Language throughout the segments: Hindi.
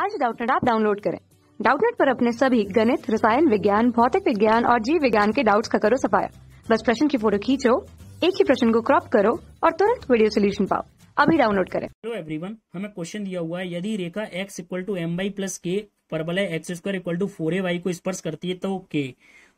आज डाउटनेट आप डाउनलोड करें डाउटनेट पर अपने सभी गणित रसायन विज्ञान भौतिक विज्ञान और जीव विज्ञान के डाउट्स का करो सफाया बस प्रश्न की फोटो खींचो एक ही प्रश्न को क्रॉप करो और तुरंत वीडियो सोल्यूशन पाओ अभी डाउनलोड करें हेलो एवरीवन हमें क्वेश्चन दिया हुआ है यदि रेखा x equal to m y plus k परबल है x square equal to four a y को स्पर्श करती है तो के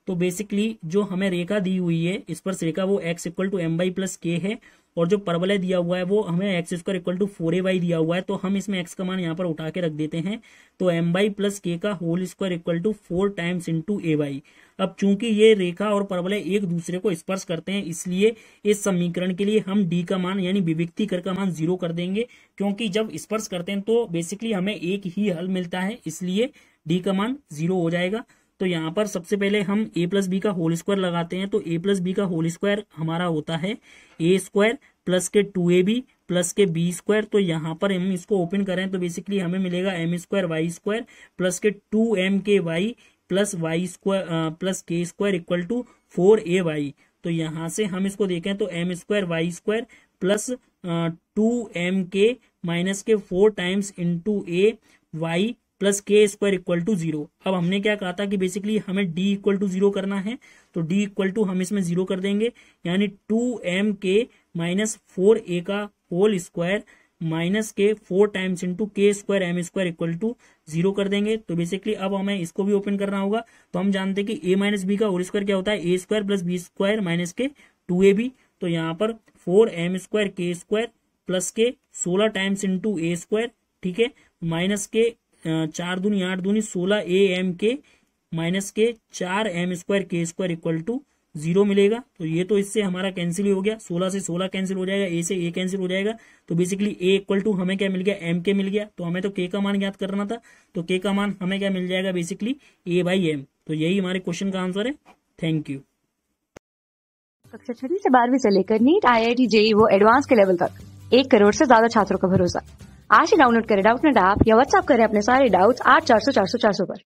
तो बेसिकली जो हमें रेखा दी हुई है स्पर्श रेखा वो x equal to m y plus k है और जो परवलय दिया हुआ है वो हमें x square equal to four a y दिया हुआ है तो हम इसमें एक्स का मान यहाँ पर उठा के रख देते हैं तो एम वाई प्लस के का whole square equal to four times into a y अब चूंकि ये रेखा और परवलय एक दूसरे को स्पर्श करते हैं इसलिए इस समीकरण के लिए हम डी का मान यानी विविक्ति कर का मान जीरो कर देंगे क्योंकि जब स्पर्श करते हैं तो बेसिकली हमें एक ही हल मिलता है इसलिए डी का मान जीरो हो जाएगा तो यहाँ पर सबसे पहले हम ए प्लस बी का होल स्क्वायर लगाते हैं तो ए प्लस बी का होल स्क्वायर हमारा होता है ए स्क्वायर प्लस के टू ए बी प्लस के बी स्क्वायर तो यहाँ पर हम इसको ओपन करें तो बेसिकली हमें मिलेगा m square y square plus के two m k y plus y square plus k square equal to four a y तो यहाँ से हम इसको देखें तो m square y square plus two m k minus के four times into a y plus k square equal to zero अब हमने क्या कहा था कि बेसिकली हमें डी इक्वल टू जीरो करना है तो डी इक्वल टू हम इसमें जीरो कर देंगे यानी two m k minus four a का होल स्क्वायर माइनस के four times into k square m square equal to zero कर देंगे तो बेसिकली अब हमें इसको भी ओपन करना होगा तो हम जानते हैं कि ए माइनस बी का होल स्क्वायर क्या होता है a square plus b square minus के टू ए बी तो यहाँ पर four m square k square plus के सोलह टाइम्स इंटू ए स्क्वायर ठीक है माइनस के चार दूनी आठ दूनी सोलह ए एम के माइनस के चार m square k square equal to zero मिलेगा तो ये तो इससे हमारा कैंसिल ही हो गया सोलह से सोलह कैंसिल हो जाएगा ए से ए कैंसिल हो जाएगा तो बेसिकली ए इक्वल टू हमें क्या मिल गया एम के मिल गया तो हमें तो के का मान ज्ञात करना था तो के का मान हमें क्या मिल जाएगा बेसिकली ए बाई एम तो यही हमारे क्वेश्चन का आंसर है थैंक यू कक्षा छठी से बारहवीं से लेकर NEET I I T JEE वो एडवांस के लेवल तक एक करोड़ से ज्यादा छात्रों का भरोसा आज ही डाउनलोड करें डाउट नेट ऐप या व्हाट्सअप करें अपने सारे डाउट्स आठ चार सौ चार सौ चार सौ पर